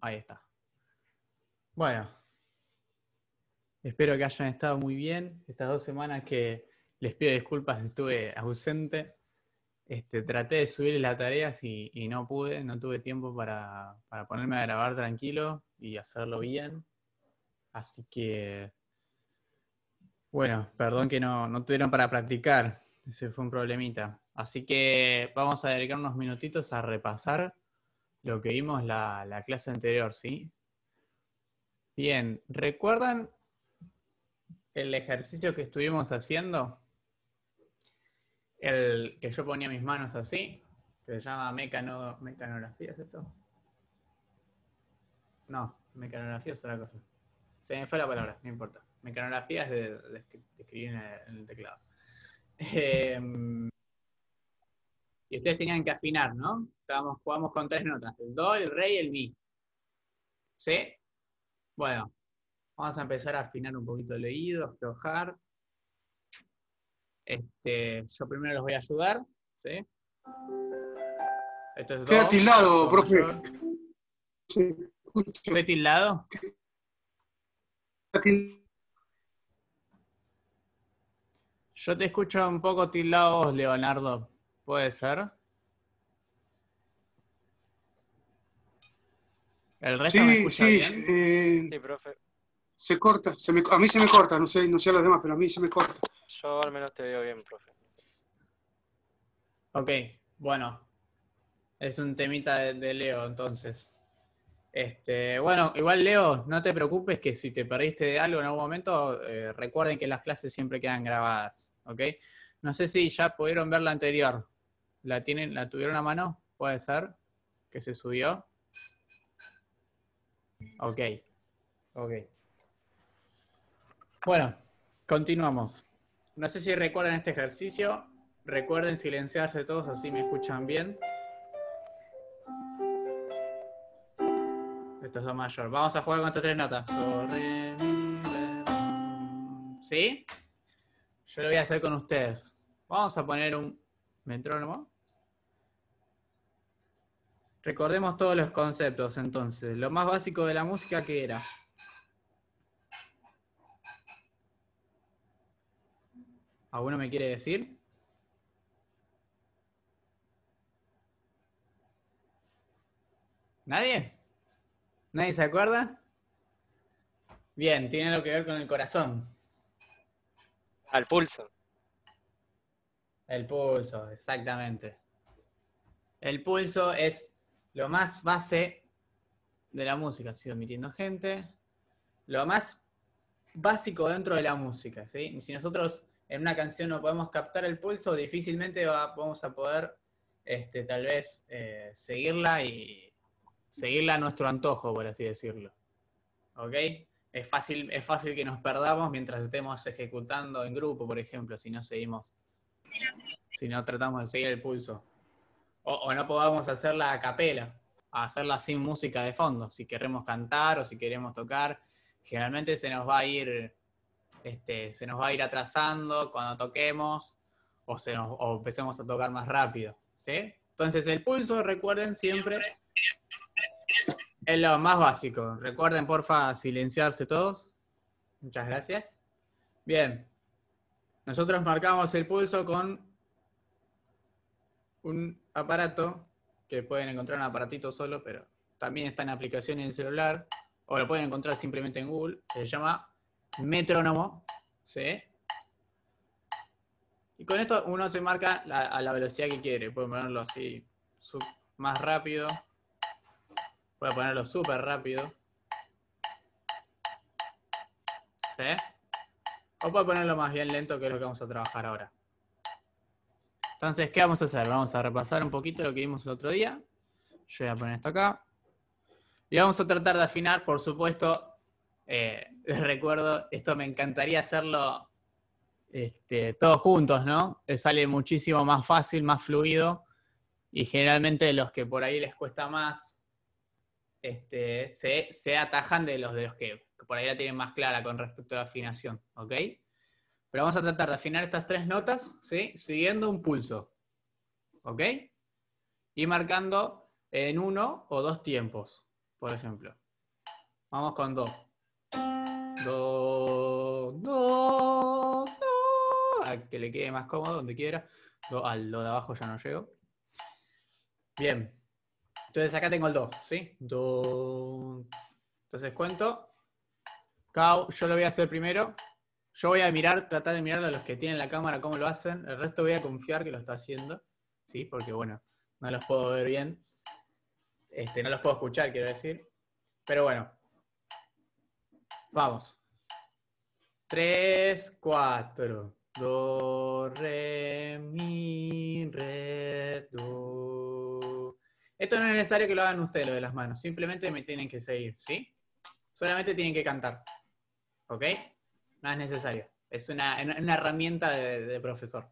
Ahí está. Bueno, espero que hayan estado muy bien. Estas dos semanas que les pido disculpas, estuve ausente. Este, traté de subir las tareas y, no pude, no tuve tiempo para, ponerme a grabar tranquilo y hacerlo bien. Así que, bueno, perdón que no, no tuvieron para practicar, ese fue un problemita. Así que vamos a dedicar unos minutitos a repasar lo que vimos la, la clase anterior, ¿sí? Bien, ¿recuerdan el ejercicio que estuvimos haciendo? El que yo ponía mis manos así, que se llama mecano, mecanografía, ¿es esto? No, mecanografía es otra cosa. Se me fue la palabra, no importa. Mecanografía es de, escribir en el, teclado. Em, y ustedes tenían que afinar, ¿no? Estábamos, jugamos con tres notas, el do, el re y el mi. ¿Sí? Bueno, vamos a empezar a afinar un poquito el oído, aflojar. Este, yo primero los voy a ayudar, ¿sí? Esto es Queda tildado, profe. Sí, ¿Estoy tildado? Yo te escucho un poco tildado, Leonardo. Puede ser. ¿El resto sí, me escucha sí, bien? Eh, sí, profe. Se corta, a mí se me corta, no sé, no sé a los demás, pero a mí se me corta. Yo al menos te veo bien, profe. Ok, bueno. Es un temita de, Leo, entonces. Este, bueno, igual Leo, no te preocupes que si te perdiste algo en algún momento, eh, recuerden que las clases siempre quedan grabadas, ¿ok? No sé si ya pudieron ver la anterior. ¿La, tienen, ¿La tuvieron a mano? ¿Puede ser? ¿Que se subió? Ok. Ok. Bueno, continuamos. No sé si recuerdan este ejercicio. Recuerden silenciarse todos, así me escuchan bien. Esto es Do mayor. Vamos a jugar con estas tres notas. ¿Sí? Yo lo voy a hacer con ustedes. Vamos a poner un metrónomo. Recordemos todos los conceptos entonces. Lo más básico de la música que era. ¿Alguno me quiere decir? ¿Nadie? ¿Nadie se acuerda? Bien, tiene algo que ver con el corazón. Al pulso. El pulso, exactamente. El pulso es lo más base de la música, ha sido admitiendo gente, lo más básico dentro de la música, ¿sí? Si nosotros en una canción no podemos captar el pulso, difícilmente vamos a poder este, tal vez eh, seguirla y seguirla a nuestro antojo, por así decirlo. Es fácil, es fácil que nos perdamos mientras estemos ejecutando en grupo, por ejemplo, si no seguimos, si no tratamos de seguir el pulso. O, no podamos hacer la capela, hacerla sin música de fondo, si queremos cantar o si queremos tocar. Generalmente se nos va a ir, este, se nos va a ir atrasando cuando toquemos o, se empecemos a tocar más rápido. ¿sí? Entonces el pulso, recuerden siempre, es lo más básico. Recuerden, porfa, silenciarse todos. Muchas gracias. Bien, nosotros marcamos el pulso con un aparato, que pueden encontrar un aparatito solo, pero también está en aplicaciones en celular, o lo pueden encontrar simplemente en Google, se llama metrónomo, Y con esto uno se marca a la velocidad que quiere, pueden ponerlo así, más rápido, puede ponerlo súper rápido, ¿sí? O puede ponerlo más bien lento, que es lo que vamos a trabajar ahora. Entonces, ¿qué vamos a hacer? Vamos a repasar un poquito lo que vimos el otro día. Yo voy a poner esto acá. Y vamos a tratar de afinar, por supuesto, eh, les recuerdo, esto me encantaría hacerlo este, todos juntos, ¿no? sale muchísimo más fácil, más fluido. Y generalmente los que por ahí les cuesta más, este, se, atajan de los de los que, que por ahí la tienen más clara con respecto a la afinación, ¿ok? Pero vamos a tratar de afinar estas tres notas, ¿sí? Siguiendo un pulso. ¿Ok? Y marcando en uno o dos tiempos, por ejemplo. Vamos con do. Do, do, do. A que le quede más cómodo, donde quiera. al do de abajo ya no llego. Bien. Entonces acá tengo el do, ¿sí? Do. Entonces cuento. yo lo voy a hacer primero. Yo voy a mirar, tratar de mirar a los que tienen la cámara cómo lo hacen. El resto voy a confiar que lo está haciendo, ¿sí? Porque, bueno, no los puedo ver bien. Este, no los puedo escuchar, quiero decir. Pero bueno. Vamos. 3, 4. Do, re, mi, re, do. Esto no es necesario que lo hagan ustedes, lo de las manos. Simplemente me tienen que seguir, ¿sí? Solamente tienen que cantar. ¿Ok? no es necesario. Es una, herramienta de, profesor,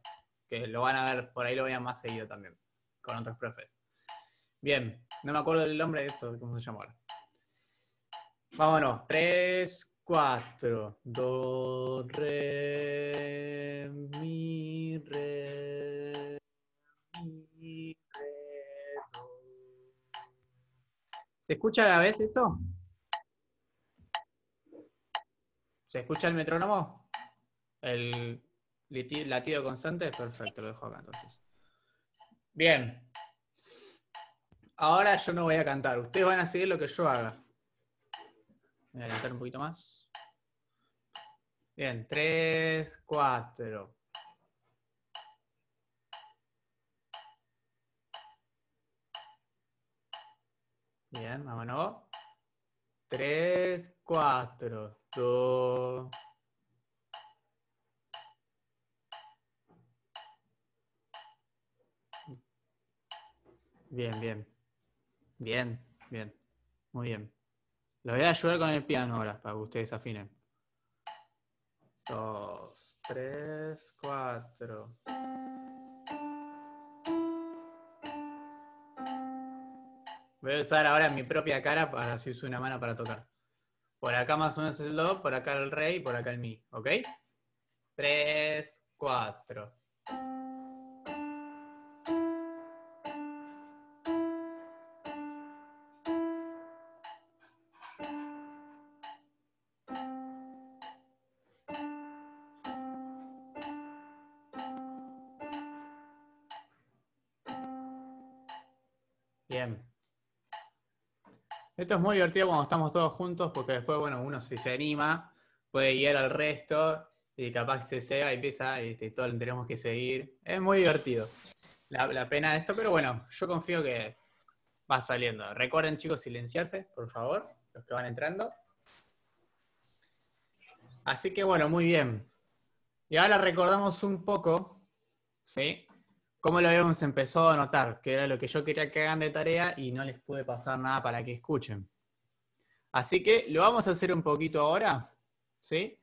que lo van a ver, por ahí lo vean más seguido también, con otros profes. Bien, no me acuerdo el nombre de esto, cómo se llama ahora. Vámonos, 3, 4, do, re, mi, re, ¿Se escucha a la vez esto? ¿Se escucha el metrónomo? El latido constante, perfecto, lo dejo acá entonces. Bien. Ahora yo no voy a cantar, ustedes van a seguir lo que yo haga. Voy a cantar un poquito más. Bien, Tres, cuatro. Bien, vámonos. Tres, cuatro. Bien, bien. Bien, bien. Muy bien. lo voy a ayudar con el piano ahora para que ustedes afinen. Dos, tres, cuatro. Voy a usar ahora mi propia cara para si uso una mano para tocar. Por acá más o menos el Do, por acá el Rey, por acá el Mi, ¿ok? 3, 4. es muy divertido cuando estamos todos juntos porque después, bueno, uno si se anima, puede guiar al resto y capaz se cega y empieza y este, todos tenemos que seguir. Es muy divertido la, la pena de esto, pero bueno, yo confío que va saliendo. Recuerden, chicos, silenciarse, por favor, los que van entrando. Así que bueno, muy bien. Y ahora recordamos un poco, ¿sí? cómo lo habíamos empezado a notar, que era lo que yo quería que hagan de tarea y no les pude pasar nada para que escuchen. Así que lo vamos a hacer un poquito ahora, ¿sí?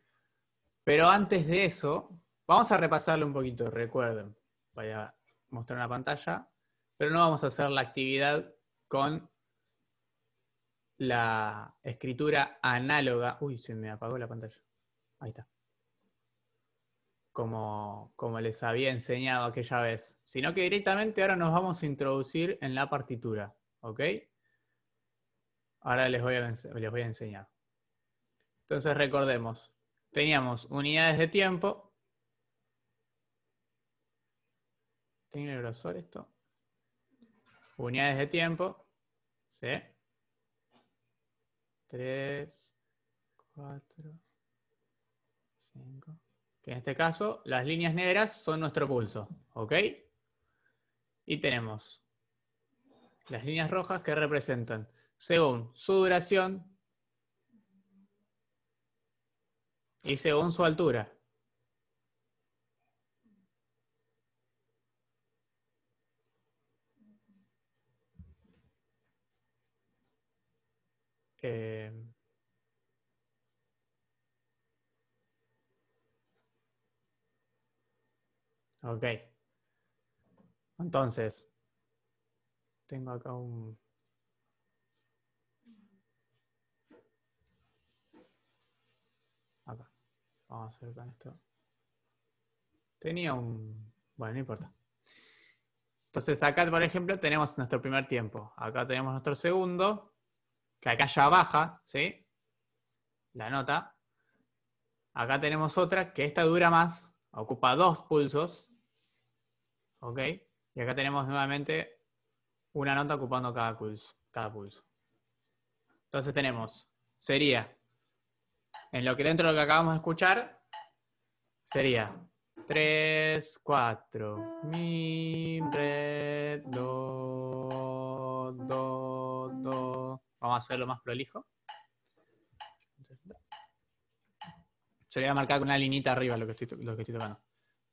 Pero antes de eso, vamos a repasarlo un poquito, recuerden. Voy a mostrar una pantalla, pero no vamos a hacer la actividad con la escritura análoga. Uy, se me apagó la pantalla. Ahí está como, les había enseñado aquella vez, sino que directamente ahora nos vamos a introducir en la partitura, ¿ok? Ahora les voy a, les voy a enseñar. Entonces recordemos, teníamos unidades de tiempo. ¿Tiene el grosor esto? Unidades de tiempo. ¿Sí? 3, 4, 5 que en este caso las líneas negras son nuestro pulso, ¿ok? Y tenemos las líneas rojas que representan, según su duración y según su altura. Eh, Ok. Entonces, tengo acá un... Acá. Vamos a hacer con esto. Tenía un... Bueno, no importa. Entonces acá, por ejemplo, tenemos nuestro primer tiempo. Acá tenemos nuestro segundo, que acá ya baja, ¿sí? La nota. Acá tenemos otra, que esta dura más, ocupa dos pulsos, y acá tenemos nuevamente una nota ocupando cada pulso. Entonces tenemos, sería, en lo que dentro de lo que acabamos de escuchar, sería 3, 4, mi, re, do, do, do. Vamos a hacerlo más prolijo. Yo le voy a marcar con una linita arriba lo que lo que estoy tocando.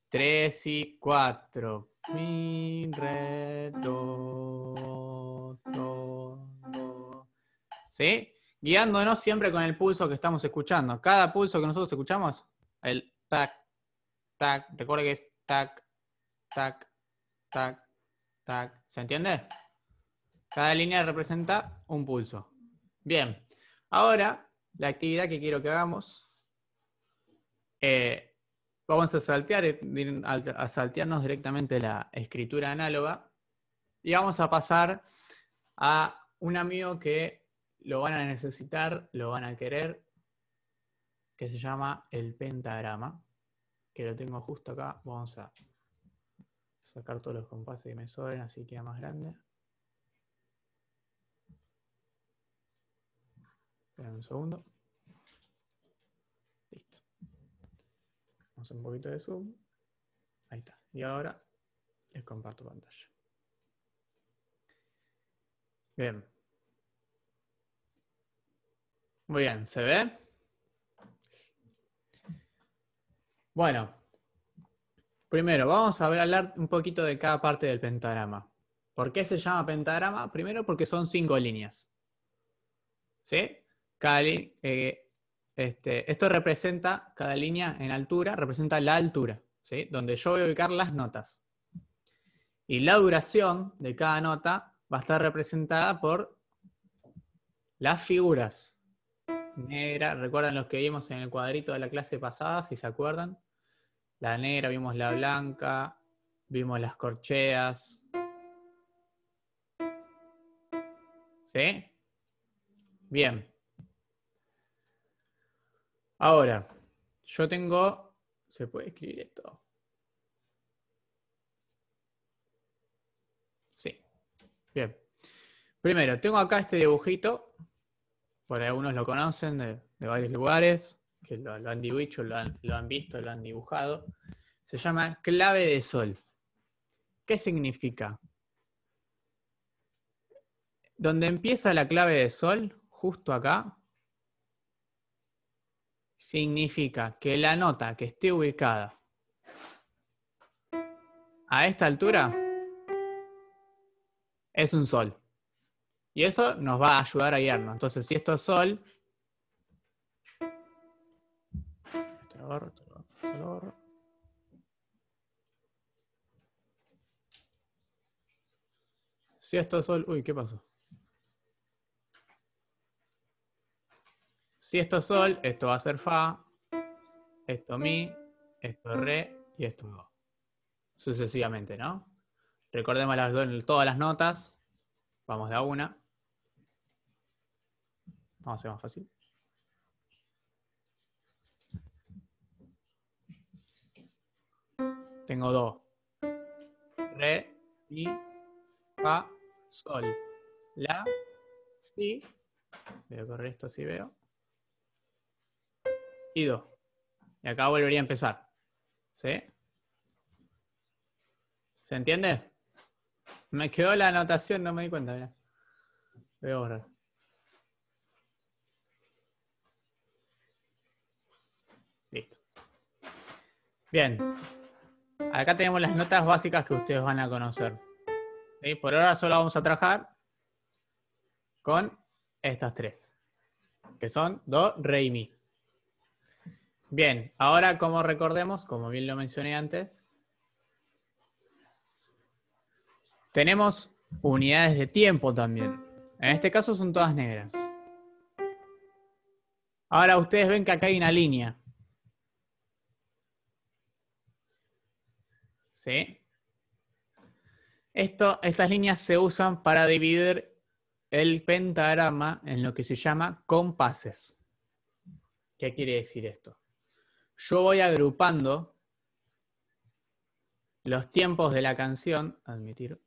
Tres y cuatro. Mi, re, do, ¿Sí? Guiándonos siempre con el pulso que estamos escuchando. Cada pulso que nosotros escuchamos, el tac, tac. Recuerda que es tac, tac, tac, tac. ¿Se entiende? Cada línea representa un pulso. Bien. Ahora, la actividad que quiero que hagamos eh, Vamos a, saltear, eh, a saltearnos directamente la escritura análoga y vamos a pasar a un amigo que lo van a necesitar, lo van a querer, que se llama el pentagrama, que lo tengo justo acá. Vamos a sacar todos los compases que me sobren, así queda más grande. Esperen un segundo. Vamos a un poquito de zoom. Ahí está. Y ahora les comparto pantalla. Bien. Muy bien, ¿se ve? Bueno, primero vamos a hablar un poquito de cada parte del pentagrama. ¿Por qué se llama pentagrama? Primero porque son cinco líneas. ¿Sí? Cada, eh, este, esto representa, cada línea en altura, representa la altura, ¿sí? donde yo voy a ubicar las notas. Y la duración de cada nota va a estar representada por las figuras. Negra, recuerdan los que vimos en el cuadrito de la clase pasada, si se acuerdan. La negra, vimos la blanca, vimos las corcheas. ¿Sí? Bien. Ahora, yo tengo. ¿Se puede escribir esto? Sí. Bien. Primero, tengo acá este dibujito. Por algunos lo conocen de, varios lugares, que lo, han dibujado, lo han visto, lo han dibujado. Se llama clave de sol. ¿Qué significa? Donde empieza la clave de sol, justo acá, significa que la nota que esté ubicada a esta altura es un sol. Y eso nos va a ayudar a guiarnos. Entonces, si esto es sol... Si esto es sol... Uy, ¿qué pasó? Si esto es sol, esto va a ser fa, esto mi, esto re y esto do. Sucesivamente, ¿no? Recordemos las, todas las notas. Vamos de a una. Vamos a hacer más fácil. Tengo do. Re, mi, fa, sol. La, si. Voy a correr esto si veo y Y acá volvería a empezar. ¿Sí? ¿Se entiende? Me quedó la anotación, no me di cuenta. Voy a borrar. Listo. Bien. Acá tenemos las notas básicas que ustedes van a conocer. Por ahora solo vamos a trabajar con estas tres, que son Do, Re y Mi. Bien, ahora como recordemos, como bien lo mencioné antes, tenemos unidades de tiempo también. En este caso son todas negras. Ahora ustedes ven que acá hay una línea. ¿Sí? Esto, estas líneas se usan para dividir el pentagrama en lo que se llama compases. ¿Qué quiere decir esto? yo voy agrupando los tiempos de la canción, admitir,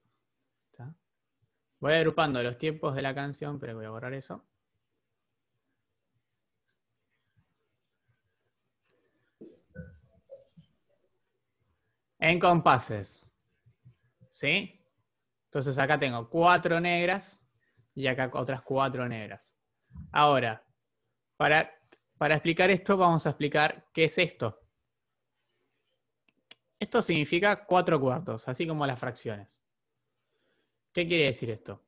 voy agrupando los tiempos de la canción, pero voy a borrar eso. En compases. ¿Sí? Entonces acá tengo cuatro negras y acá otras cuatro negras. Ahora, para para explicar esto vamos a explicar qué es esto. Esto significa cuatro cuartos, así como las fracciones. ¿Qué quiere decir esto?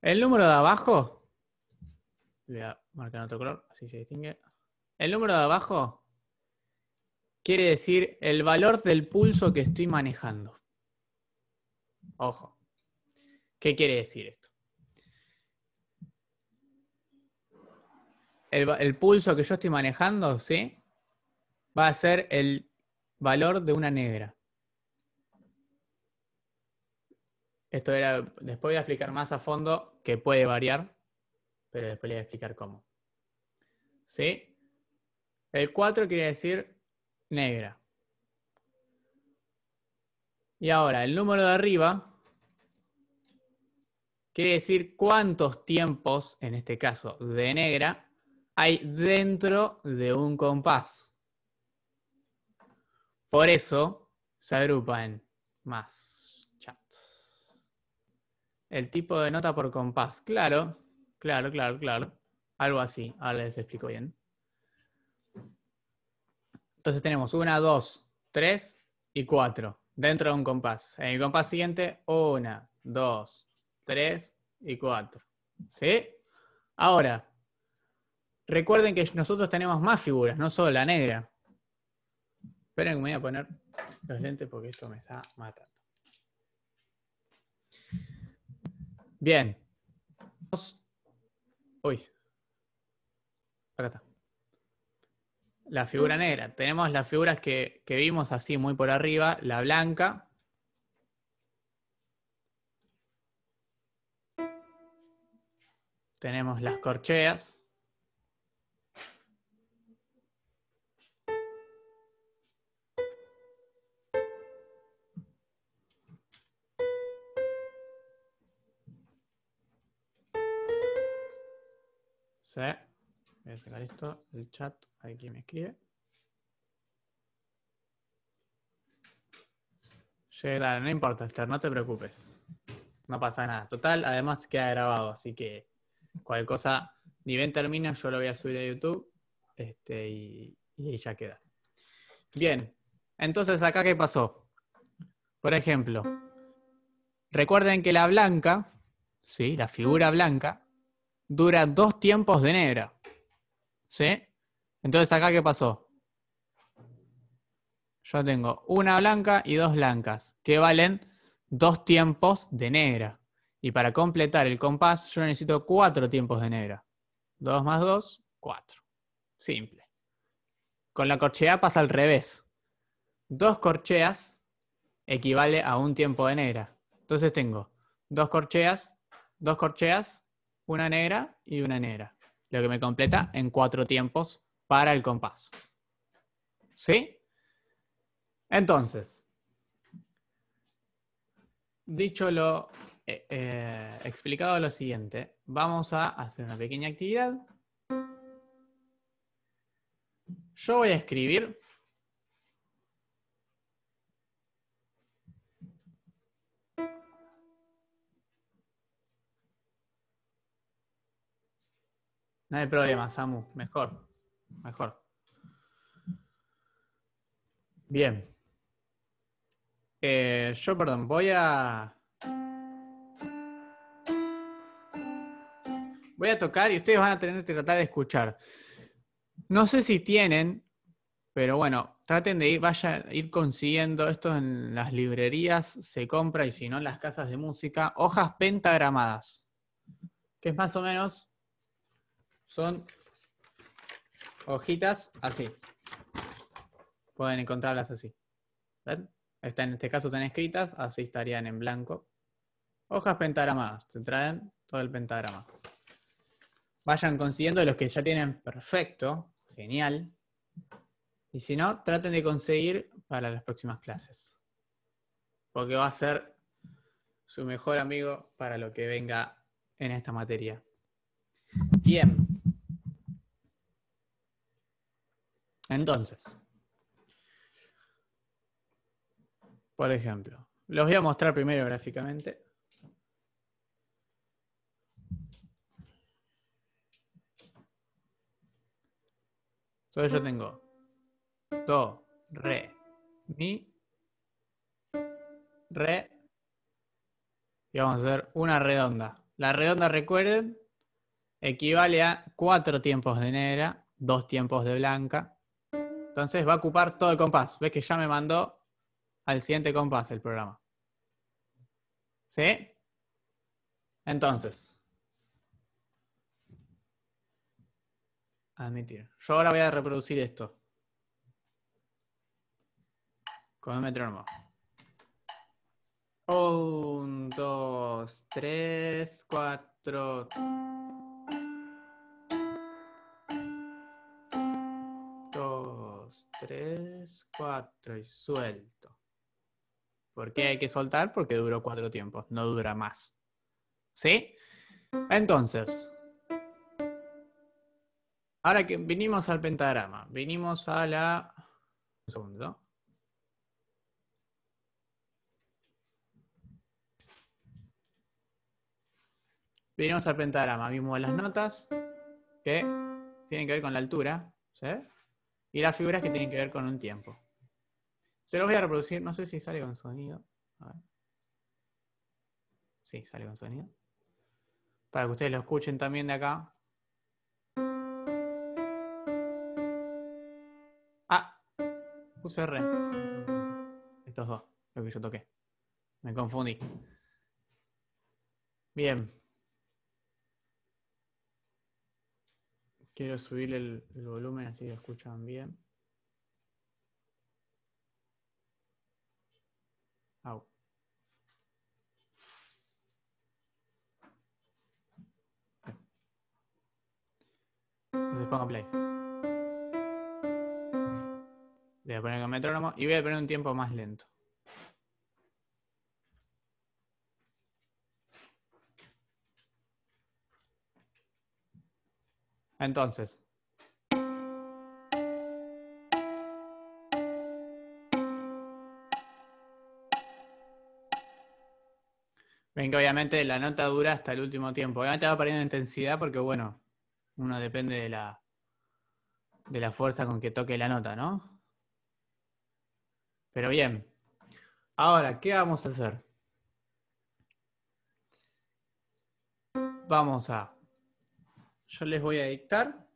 El número de abajo, voy a marcar otro color, así se distingue. El número de abajo quiere decir el valor del pulso que estoy manejando. Ojo, ¿qué quiere decir esto? el, pulso que yo estoy manejando, ¿sí? Va a ser el valor de una negra. Esto era, después voy a explicar más a fondo que puede variar, pero después le voy a explicar cómo. ¿Sí? El 4 quiere decir negra. Y ahora, el número de arriba quiere decir cuántos tiempos, en este caso de negra, hay dentro de un compás. Por eso se agrupa en más chat. El tipo de nota por compás, claro, claro, claro, claro. Algo así, ahora les explico bien. Entonces tenemos una, dos, tres y cuatro dentro de un compás. En el compás siguiente, una, dos, tres y cuatro. ¿Sí? Ahora, Recuerden que nosotros tenemos más figuras, no solo la negra. Esperen que me voy a poner los lentes porque esto me está matando. Bien. Uy. Acá está. La figura negra. Tenemos las figuras que, que vimos así muy por arriba. La blanca, tenemos las corcheas, Voy a sacar esto, el chat, aquí me escribe. Llegará, no importa, Esther, no te preocupes. No pasa nada. Total, además queda grabado, así que cualquier cosa, ni bien termina, yo lo voy a subir a YouTube este, y, y ya queda. Bien, entonces acá qué pasó. Por ejemplo, recuerden que la blanca, ¿sí? la figura blanca, dura dos tiempos de negra. ¿Sí? Entonces, acá, ¿qué pasó? Yo tengo una blanca y dos blancas, que valen dos tiempos de negra. Y para completar el compás, yo necesito cuatro tiempos de negra. Dos más dos, cuatro. Simple. Con la corchea pasa al revés. Dos corcheas equivale a un tiempo de negra. Entonces tengo dos corcheas, dos corcheas, una negra y una negra, lo que me completa en cuatro tiempos para el compás. ¿Sí? Entonces, dicho lo eh, eh, explicado lo siguiente, vamos a hacer una pequeña actividad. Yo voy a escribir No hay problema, Samu. Mejor. Mejor. Bien. Eh, yo, perdón, voy a. Voy a tocar y ustedes van a tener que tratar de escuchar. No sé si tienen, pero bueno, traten de ir, vaya, ir consiguiendo esto en las librerías, se compra y si no en las casas de música, hojas pentagramadas, que es más o menos son hojitas así. Pueden encontrarlas así. Está, en este caso están escritas, así estarían en blanco. Hojas pentagramadas, te traen todo el pentagrama. Vayan consiguiendo los que ya tienen perfecto, genial. Y si no, traten de conseguir para las próximas clases. Porque va a ser su mejor amigo para lo que venga en esta materia. Bien. Entonces, por ejemplo, los voy a mostrar primero gráficamente. Entonces yo tengo do, re, mi, re, y vamos a hacer una redonda. La redonda, recuerden, equivale a cuatro tiempos de negra, dos tiempos de blanca, entonces va a ocupar todo el compás. Ves que ya me mandó al siguiente compás el programa. ¿Sí? Entonces. Admitir. Yo ahora voy a reproducir esto. Con el metrónomo. Un, dos, tres, cuatro. tres, cuatro y suelto. ¿Por qué hay que soltar? Porque duró cuatro tiempos, no dura más. ¿Sí? Entonces, ahora que vinimos al pentagrama, vinimos a la... Un segundo. Vinimos al pentagrama, vimos las notas que tienen que ver con la altura. ¿Sí? Y las figuras que tienen que ver con un tiempo. Se los voy a reproducir, no sé si sale con sonido. A ver. Sí, sale con sonido. Para que ustedes lo escuchen también de acá. Ah, puse Estos dos, lo que yo toqué. Me confundí. Bien. Quiero subir el, volumen así lo escuchan bien. Au. Entonces pongo play. voy a poner el metrónomo y voy a poner un tiempo más lento. Entonces. Ven que obviamente la nota dura hasta el último tiempo. Obviamente va perdiendo intensidad porque, bueno, uno depende de la, de la fuerza con que toque la nota, ¿no? Pero bien. Ahora, ¿qué vamos a hacer? Vamos a yo les voy a dictar,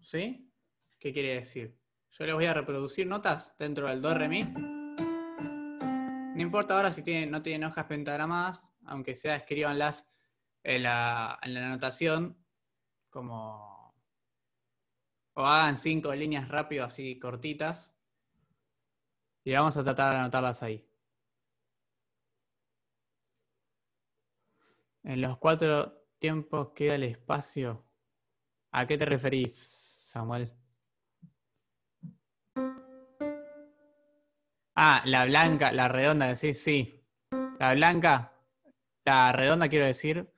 ¿sí? ¿Qué quiere decir? Yo les voy a reproducir notas dentro del do, re, mi. No importa ahora si tienen, no tienen hojas pentagramadas, aunque sea escríbanlas en la, anotación. como... O hagan cinco líneas rápido, así cortitas. Y vamos a tratar de anotarlas ahí. En los cuatro tiempo queda el espacio. ¿A qué te referís, Samuel? Ah, la blanca, la redonda, decís, sí. La blanca, la redonda quiero decir,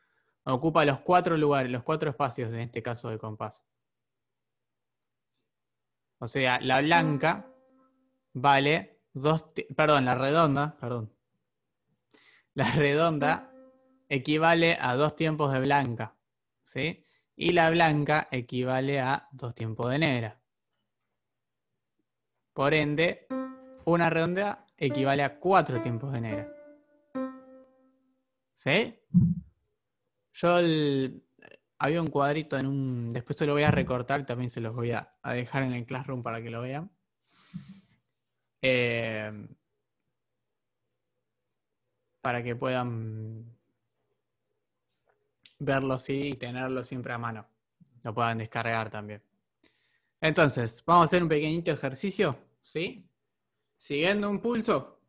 ocupa los cuatro lugares, los cuatro espacios en este caso de compás. O sea, la blanca vale dos, perdón, la redonda, perdón. La redonda equivale a dos tiempos de blanca, ¿sí? Y la blanca equivale a dos tiempos de negra. Por ende, una redonda equivale a cuatro tiempos de negra. ¿Sí? Yo había un cuadrito en un... Después se lo voy a recortar, también se los voy a, dejar en el classroom para que lo vean. Eh, para que puedan verlo sí y tenerlo siempre a mano. Lo puedan descargar también. Entonces, vamos a hacer un pequeñito ejercicio, ¿sí? Siguiendo un pulso.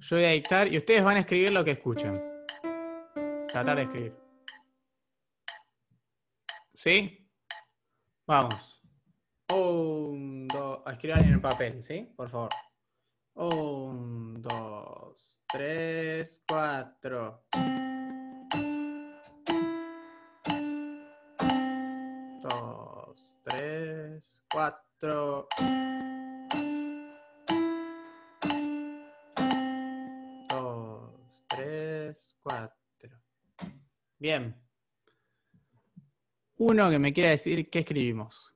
Yo voy a dictar y ustedes van a escribir lo que escuchan. Tratar de escribir. ¿Sí? Vamos. Un, dos, a escribir en el papel, ¿sí? Por favor. 1, 2, 3, 4. 2, 3, 4. 2, 3, 4. Bien. Uno que me quiera decir qué escribimos,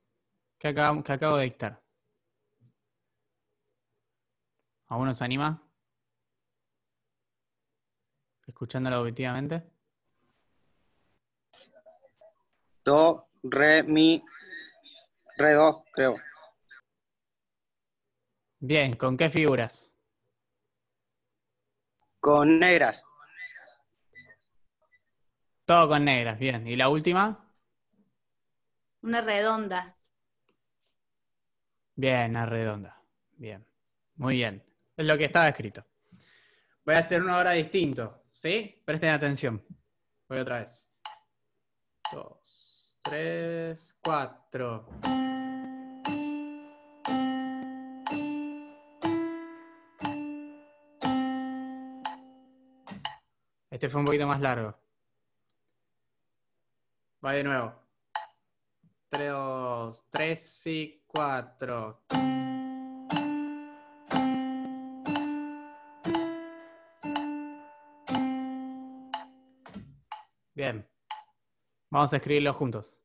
que acabo de dictar. ¿A uno se anima? Escuchándolo objetivamente. Do, re, mi, re, do, creo. Bien, ¿con qué figuras? Con negras. Todo con negras, bien. ¿Y la última? Una redonda. Bien, una redonda. Bien. Muy bien. Es lo que estaba escrito. Voy a hacer una hora distinto, ¿sí? Presten atención. Voy otra vez. Dos, tres, cuatro. Este fue un poquito más largo. Va de nuevo. Tres, tres y cuatro. Vamos a escribirlo juntos.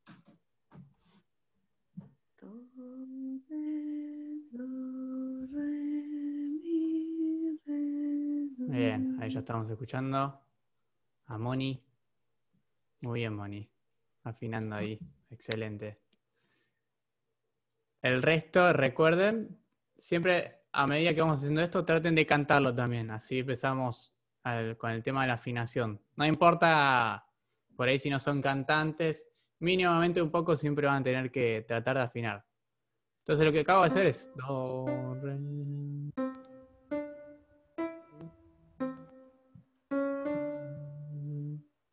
Bien, ahí ya estamos escuchando a Moni. Muy bien, Moni. Afinando ahí. Excelente. El resto, recuerden, siempre a medida que vamos haciendo esto, traten de cantarlo también. Así empezamos con el tema de la afinación. No importa por ahí si no son cantantes, mínimamente un poco siempre van a tener que tratar de afinar. Entonces lo que acabo de hacer es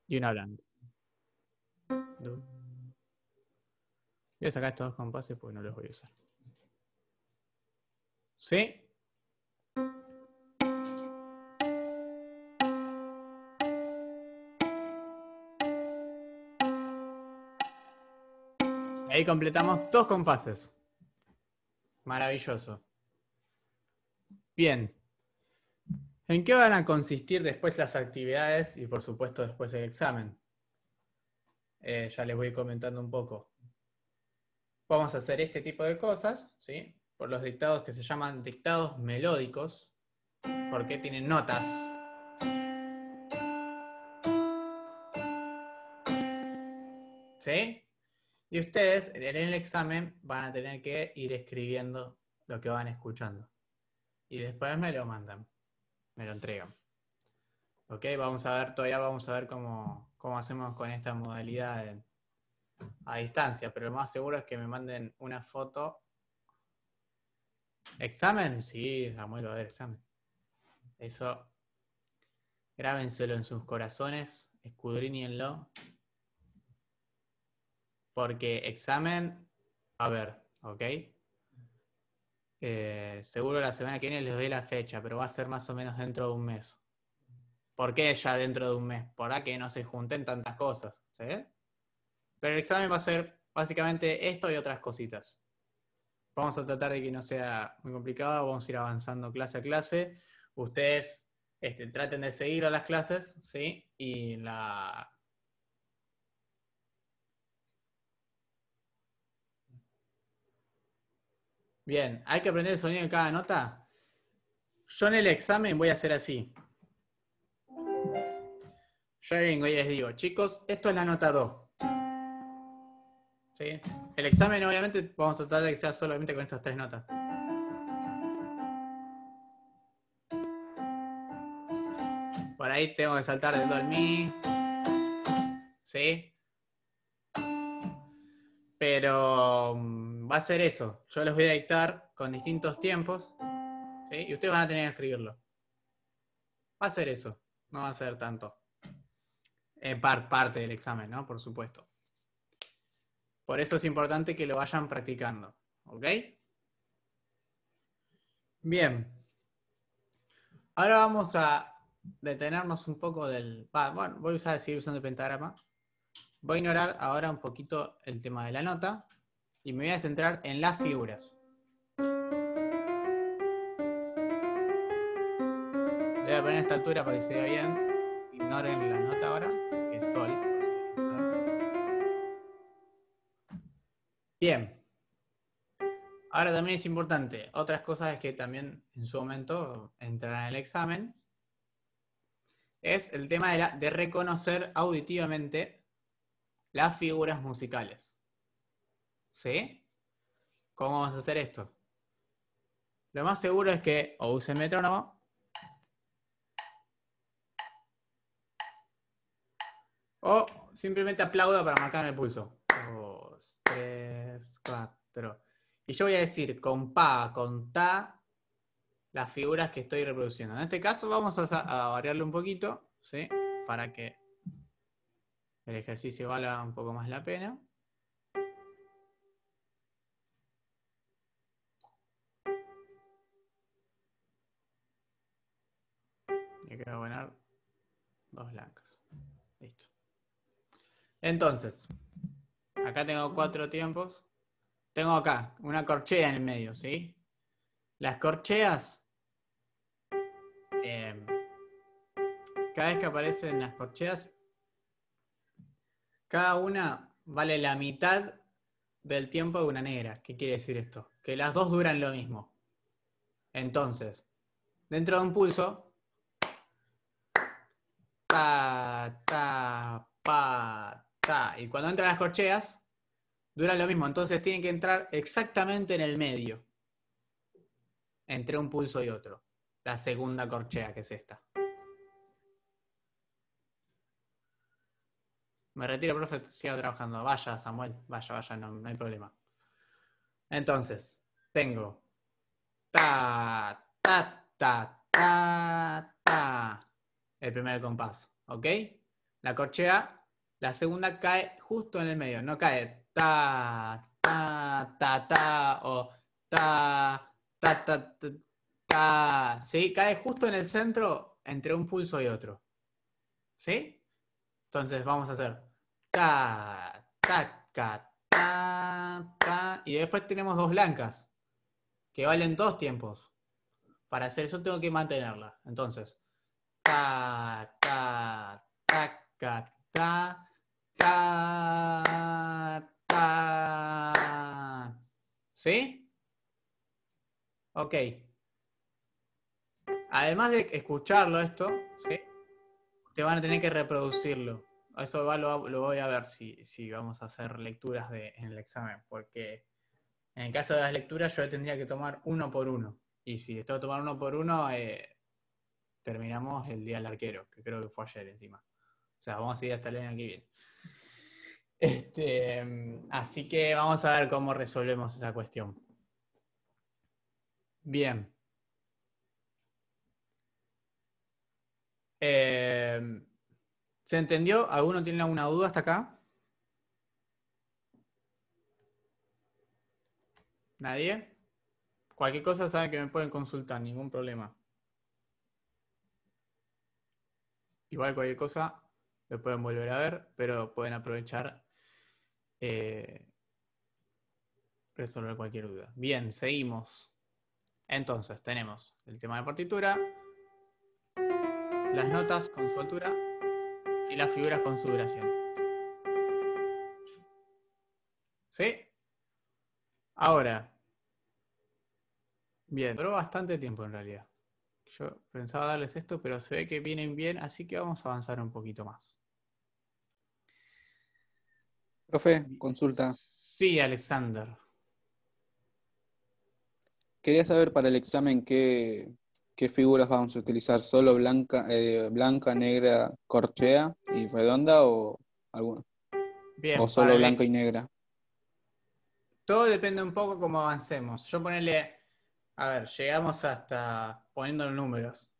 y una hablando. Voy a sacar estos dos compases porque no los voy a usar. ¿Sí? Ahí completamos dos compases. Maravilloso. Bien. ¿En qué van a consistir después las actividades y por supuesto después el examen? Eh, ya les voy comentando un poco. Vamos a hacer este tipo de cosas, ¿sí? Por los dictados que se llaman dictados melódicos, porque tienen notas. ¿Sí? Y ustedes en el examen van a tener que ir escribiendo lo que van escuchando. Y después me lo mandan, me lo entregan. Ok, vamos a ver, todavía vamos a ver cómo, cómo hacemos con esta modalidad a distancia, pero lo más seguro es que me manden una foto. ¿Examen? Sí, vamos va a ver examen. Eso, grábenselo en sus corazones, escudriñenlo porque examen, a ver, ¿ok? Eh, seguro la semana que viene les doy la fecha, pero va a ser más o menos dentro de un mes. ¿Por qué ya dentro de un mes? Para que no se junten tantas cosas, ¿sí? Pero el examen va a ser básicamente esto y otras cositas. Vamos a tratar de que no sea muy complicado, vamos a ir avanzando clase a clase. Ustedes este, traten de seguir a las clases, ¿sí? Y la, Bien, ¿hay que aprender el sonido de cada nota? Yo en el examen voy a hacer así. Yo vengo y les digo, chicos, esto es la nota 2. El examen obviamente vamos a tratar de que sea solamente con estas tres notas. Por ahí tengo que saltar del Do al Mi. ¿Sí? Pero mm, va a ser eso. Yo los voy a dictar con distintos tiempos y ustedes van a tener que escribirlo. Va a ser eso, no va a ser tanto. Eh, par, parte del examen, ¿no? Por supuesto. Por eso es importante que lo vayan practicando. ¿Ok? Bien. Ahora vamos a detenernos un poco del... bueno, voy a usar, seguir usando el pentagrama. Voy a ignorar ahora un poquito el tema de la nota y me voy a centrar en las figuras. voy a poner esta altura para que se vea bien. Ignoren la nota ahora, que es sol. Bien. Ahora también es importante, otras cosas que también en su momento entrarán en el examen, es el tema de reconocer auditivamente las figuras musicales. ¿Sí? ¿Cómo vamos a hacer esto? Lo más seguro es que o use el metrónomo o simplemente aplauda para marcar el pulso. Dos, tres, cuatro. Y yo voy a decir con pa, con ta, las figuras que estoy reproduciendo. En este caso vamos a, variarle un poquito, Para que el ejercicio valga un poco más la pena. voy a poner dos blancos. Listo. Entonces, acá tengo cuatro tiempos. Tengo acá una corchea en el medio, ¿sí? Las corcheas, em, cada vez que aparecen las corcheas, cada una vale la mitad del tiempo de una negra. ¿Qué quiere decir esto? Que las dos duran lo mismo. Entonces, dentro de un pulso, ta, pa, ta. Y cuando entran las corcheas, dura lo mismo. Entonces tienen que entrar exactamente en el medio, entre un pulso y otro. La segunda corchea, que es esta. Me retiro, profe, sigo trabajando. Vaya, Samuel, vaya, vaya, no, no hay problema. Entonces, tengo ta, ta, ta, ta, ta el primer compás, ¿ok? La corchea, la segunda cae justo en el medio, no cae ta, ta, ta, ta, o ta, ta, ta, ta, ta, ¿sí? Cae justo en el centro entre un pulso y otro, ¿sí? Entonces vamos a hacer ta, ta, ta, ta, y después tenemos dos blancas, que valen dos tiempos. Para hacer eso tengo que mantenerla. Entonces, ta, ta, ta, ta, ta, ¿Sí? Ok. Además de escucharlo esto, ¿sí? Te van a tener que reproducirlo. Eso lo, voy a ver si, si vamos a hacer lecturas de, en el examen, porque en el caso de las lecturas yo tendría que tomar uno por uno. Y si tengo que tomar uno por uno, eh, terminamos el día del arquero, que creo que fue ayer encima. O sea, vamos a ir hasta el año que viene. Este, así que vamos a ver cómo resolvemos esa cuestión. Bien. Em, ¿Se entendió? ¿Alguno tiene alguna duda hasta acá? ¿Nadie? Cualquier cosa saben que me pueden consultar, ningún problema. Igual cualquier cosa, lo pueden volver a ver, pero pueden aprovechar eh, resolver cualquier duda. Bien, seguimos. Entonces, tenemos el tema de partitura, las notas con su altura y las figuras con su duración. ¿Sí? Ahora. Bien, pero bastante tiempo en realidad. Yo pensaba darles esto, pero se ve que vienen bien, así que vamos a avanzar un poquito más. Profe, consulta. Sí, Alexander. Quería saber para el examen qué, figuras vamos a utilizar, solo blanca, eh, blanca, negra, corchea y redonda o alguna. o solo blanca y negra. Todo depende un poco cómo avancemos. Yo ponerle, a ver, llegamos hasta poniendo los números,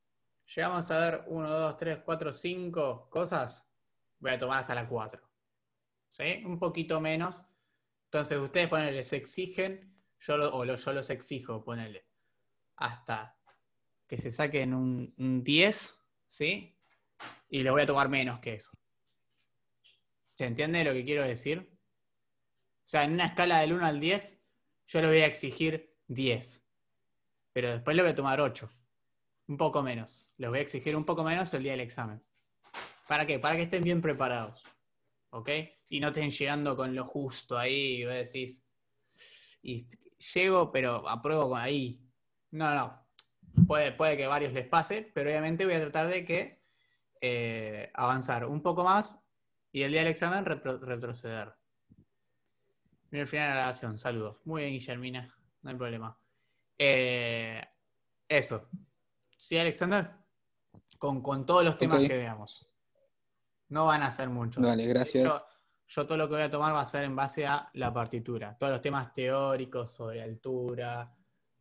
llegamos a ver 1, 2, 3, 4, 5 cosas, voy a tomar hasta la 4. ¿Sí? Un poquito menos. Entonces ustedes ponenle, se exigen, yo o yo los exijo, ponerle, hasta que se saquen un, un 10, ¿sí? Y le voy a tomar menos que eso. ¿Se entiende lo que quiero decir? O sea, en una escala del 1 al 10, yo le voy a exigir 10. Pero después le voy a tomar 8. Un poco menos. Les voy a exigir un poco menos el día del examen. ¿Para qué? Para que estén bien preparados. ¿Ok? Y no estén llegando con lo justo ahí y decís, y llego, pero apruebo con ahí. No, no. Puede, puede que varios les pase, pero obviamente voy a tratar de que eh, avanzar un poco más y el día del examen retroceder. Mira el final de la grabación, saludos. Muy bien, Guillermina, no hay problema. Eh, eso. ¿Sí, Alexander? Con, con todos los temas que veamos. No van a ser muchos. Vale, gracias. Yo, todo lo que voy a tomar va a ser en base a la partitura. Todos los temas teóricos sobre altura,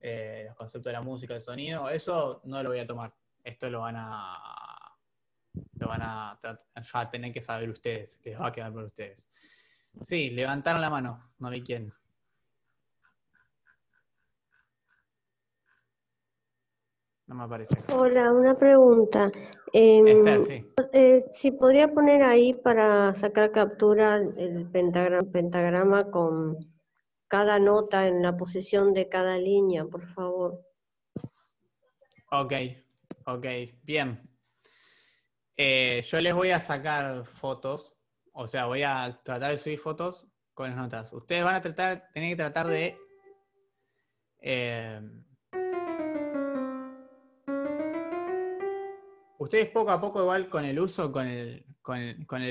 eh, los conceptos de la música, el sonido, eso no lo voy a tomar. Esto lo van a van a tener que saber ustedes, que les va a quedar por ustedes. Sí, levantaron la mano, no vi quién. No me aparece. Hola, una pregunta. Em, eh, si podría poner ahí para sacar captura el pentagrama, con cada nota en la posición de cada línea, por favor. Ok, ok, bien. Eh, yo les voy a sacar fotos, o sea, voy a tratar de subir fotos con las notas. Ustedes van a tratar, tienen que tratar de eh, ustedes poco a poco igual con el uso, con el,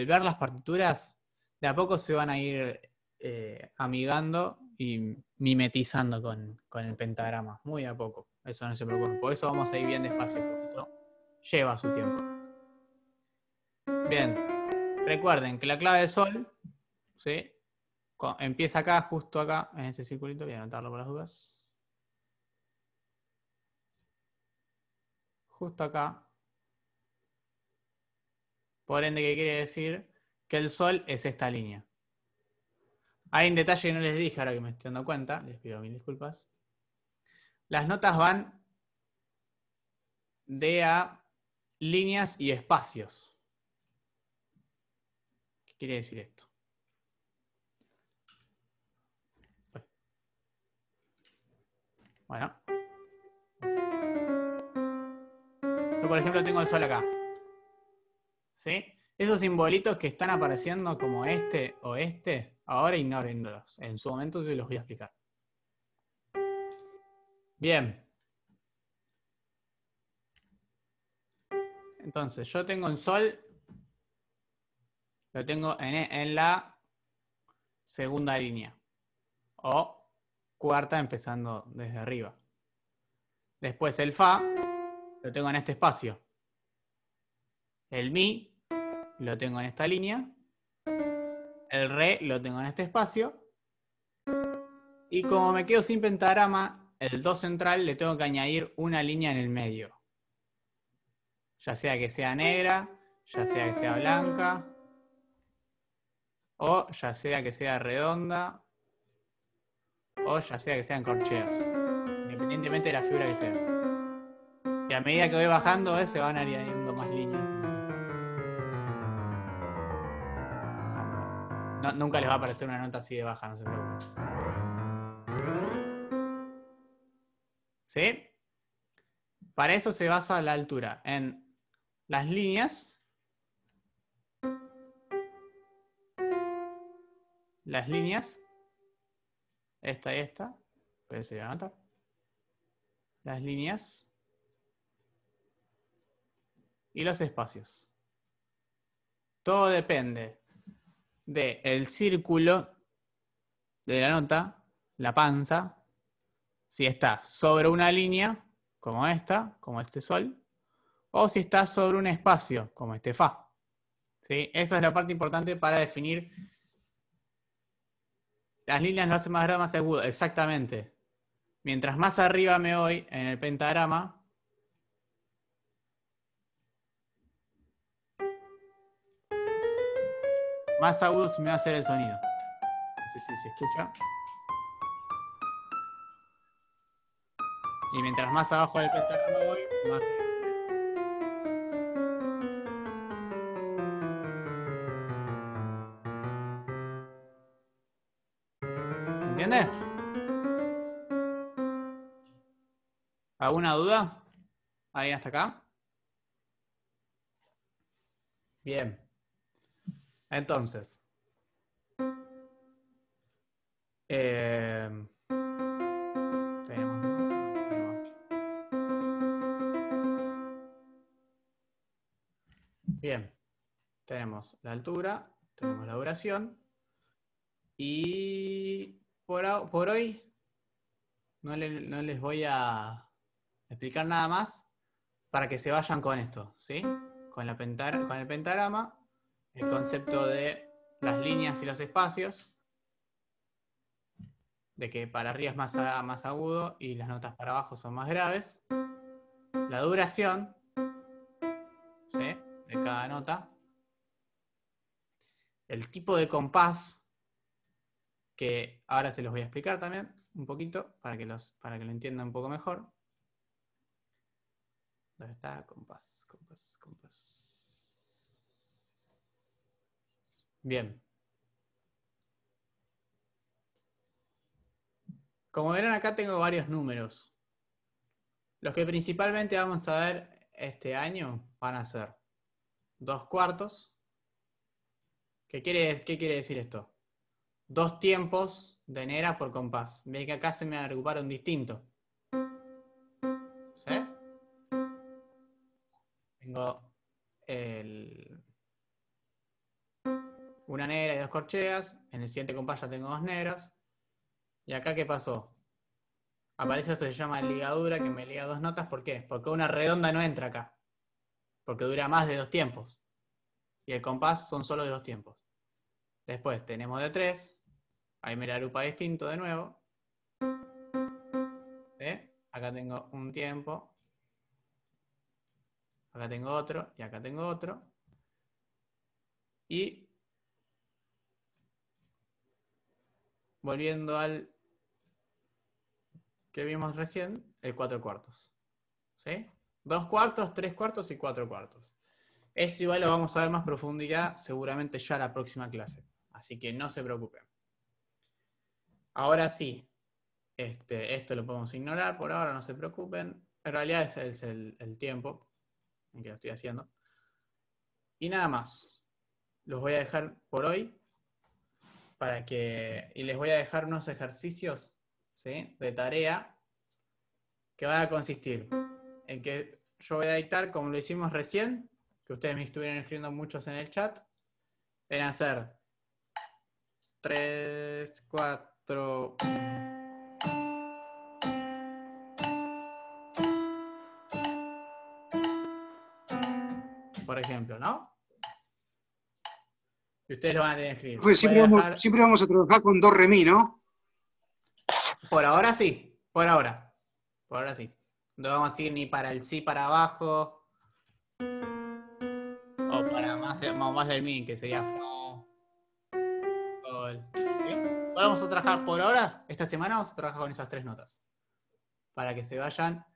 ver las partituras, de a poco se van a ir eh, amigando y mimetizando con, el pentagrama, muy a poco, eso no se preocupe. por eso vamos a ir bien despacio, lleva su tiempo. Bien, recuerden que la clave de sol, Empieza acá, justo acá, en este circulito, voy a anotarlo por las dudas. Justo acá, por ende, ¿qué quiere decir? Que el Sol es esta línea. Hay un detalle que no les dije ahora que me estoy dando cuenta, les pido mil disculpas. Las notas van de a líneas y espacios. ¿Qué quiere decir esto? Bueno. Yo, por ejemplo, tengo el sol acá. Esos simbolitos que están apareciendo como este o este, ahora ignórenlos. En su momento yo los voy a explicar. Bien. Entonces, yo tengo en sol, lo tengo en la segunda línea. O cuarta empezando desde arriba. Después el fa, lo tengo en este espacio. El mi lo tengo en esta línea. El re lo tengo en este espacio. Y como me quedo sin pentagrama, el do central le tengo que añadir una línea en el medio. Ya sea que sea negra, ya sea que sea blanca, o ya sea que sea redonda, o ya sea que sean corcheos, independientemente de la figura que sea. Y a medida que voy bajando, eh, se van añadiendo más líneas. nunca les va a aparecer una nota así de baja, no se preocupen. ¿Sí? Para eso se basa la altura, en las líneas, las líneas, esta y esta, pero se nota, las líneas y los espacios. Todo depende de el círculo de la nota, la panza, si está sobre una línea, como esta, como este sol, o si está sobre un espacio, como este fa. ¿Sí? Esa es la parte importante para definir. Las líneas No hacen más grave, más agudo, exactamente. Mientras más arriba me voy en el pentagrama, más agudo me va a hacer el sonido. No sé si se escucha. Y mientras más abajo del pentagrama voy, más... ¿Se ¿Alguna duda? ¿Alguien hasta acá? Bien. Entonces. Em, tenemos, bien. Tenemos la altura, tenemos la duración. Y por, hoy no, no les voy a explicar nada más para que se vayan con esto, ¿sí? Con, la con el pentagrama el concepto de las líneas y los espacios, de que para arriba es más, agudo y las notas para abajo son más graves, la duración de cada nota, el tipo de compás, que ahora se los voy a explicar también un poquito para que, los, para que lo entiendan un poco mejor. ¿Dónde está? Compás, compás, compás. Bien. Como verán acá tengo varios números. Los que principalmente vamos a ver este año van a ser dos cuartos. ¿Qué quiere, qué quiere decir esto? Dos tiempos de negra por compás. Ve que acá se me agruparon distintos. ¿Sí? Tengo el una negra y dos corcheas. En el siguiente compás ya tengo dos negros. ¿Y acá qué pasó? Aparece esto que se llama ligadura, que me liga dos notas. ¿Por qué? Porque una redonda no entra acá. Porque dura más de dos tiempos. Y el compás son solo de dos tiempos. Después tenemos de tres. Ahí me la lupa distinto de nuevo. ¿Eh? Acá tengo un tiempo. Acá tengo otro. Y acá tengo otro. Y volviendo al que vimos recién, el cuatro cuartos. ¿Sí? 2 cuartos, tres cuartos y cuatro cuartos. Eso igual lo vamos a ver más profundidad seguramente ya la próxima clase. Así que no se preocupen. Ahora sí, este, esto lo podemos ignorar por ahora, no se preocupen. En realidad ese es el tiempo en que lo estoy haciendo. Y nada más. Los voy a dejar por hoy para que, y les voy a dejar unos ejercicios de tarea que van a consistir en que yo voy a dictar, como lo hicimos recién, que ustedes me estuvieron escribiendo muchos en el chat, en hacer 3, 4... Por ejemplo, ¿no? Y ustedes lo van a tener que escribir. siempre, vamos, a trabajar con dos mi, ¿no? Por ahora sí, por ahora. Por ahora sí. No vamos a ir ni para el sí para abajo. O para más, más del mi, que sería vamos a trabajar por ahora, esta semana vamos a trabajar con esas tres notas, para que se vayan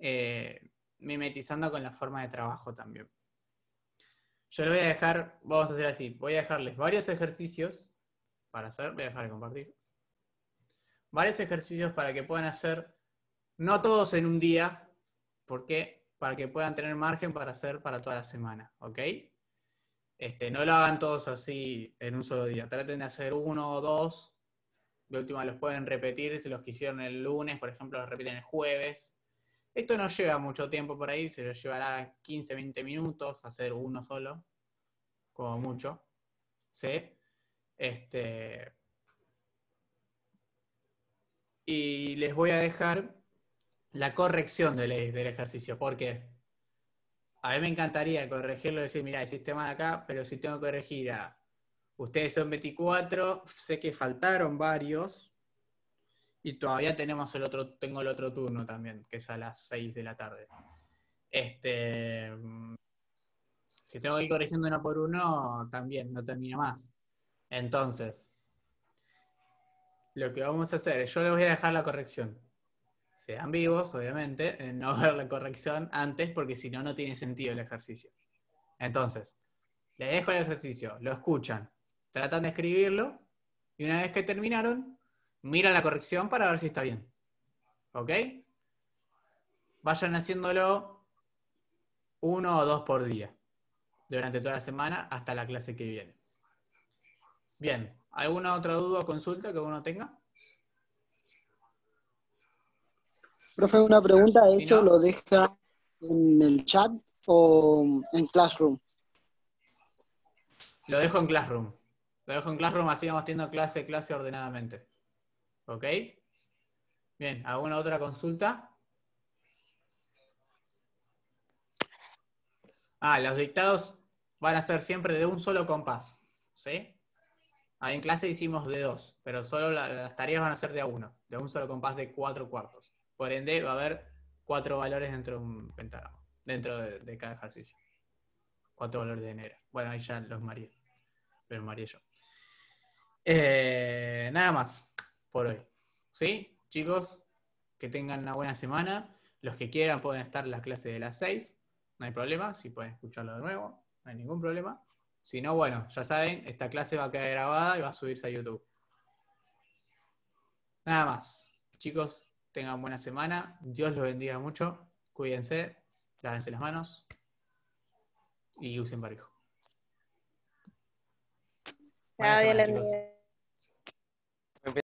eh, mimetizando con la forma de trabajo también. Yo le voy a dejar, vamos a hacer así, voy a dejarles varios ejercicios para hacer, voy a dejar de compartir, varios ejercicios para que puedan hacer, no todos en un día, porque para que puedan tener margen para hacer para toda la semana, ¿ok? Este, no lo hagan todos así en un solo día, traten de hacer uno o dos, de última los pueden repetir, si los quisieron el lunes, por ejemplo, los repiten el jueves, esto no lleva mucho tiempo por ahí, se lo llevará 15, 20 minutos hacer uno solo, como mucho. ¿Sí? Este. Y les voy a dejar la corrección del, del ejercicio, porque a mí me encantaría corregirlo y decir, mira, el sistema de acá, pero si tengo que corregir a ustedes son 24, sé que faltaron varios, y todavía tenemos el otro, tengo el otro turno también, que es a las 6 de la tarde. Este, mm, si tengo que ir corrigiendo uno por uno, también no termina más. Entonces, lo que vamos a hacer, yo les voy a dejar la corrección. Sean vivos, obviamente, en no ver la corrección antes, porque si no, no tiene sentido el ejercicio. Entonces, les dejo el ejercicio, lo escuchan, tratan de escribirlo, y una vez que terminaron, mira la corrección para ver si está bien. ¿Ok? Vayan haciéndolo uno o dos por día durante toda la semana hasta la clase que viene. Bien, ¿alguna otra duda o consulta que uno tenga? Profe, una pregunta, ¿eso lo deja en el chat o en Classroom? Lo dejo en Classroom. Lo dejo en Classroom, así vamos teniendo clase, clase ordenadamente. ¿Ok? Bien, ¿alguna otra consulta? Ah, los dictados van a ser siempre de un solo compás. ¿Sí? Ahí en clase hicimos de dos, pero solo las tareas van a ser de uno, de un solo compás de cuatro cuartos. Por ende, va a haber cuatro valores dentro de un pentagrama, dentro de, cada ejercicio. Cuatro valores de enero. Bueno, ahí ya los maría, pero maría yo. Eh, nada más por hoy. ¿Sí? Chicos, que tengan una buena semana. Los que quieran pueden estar en las clase de las 6, no hay problema, si pueden escucharlo de nuevo, no hay ningún problema. Si no, bueno, ya saben, esta clase va a quedar grabada y va a subirse a YouTube. Nada más. Chicos, tengan buena semana. Dios los bendiga mucho. Cuídense, lávense las manos y usen barbijo. Adiós.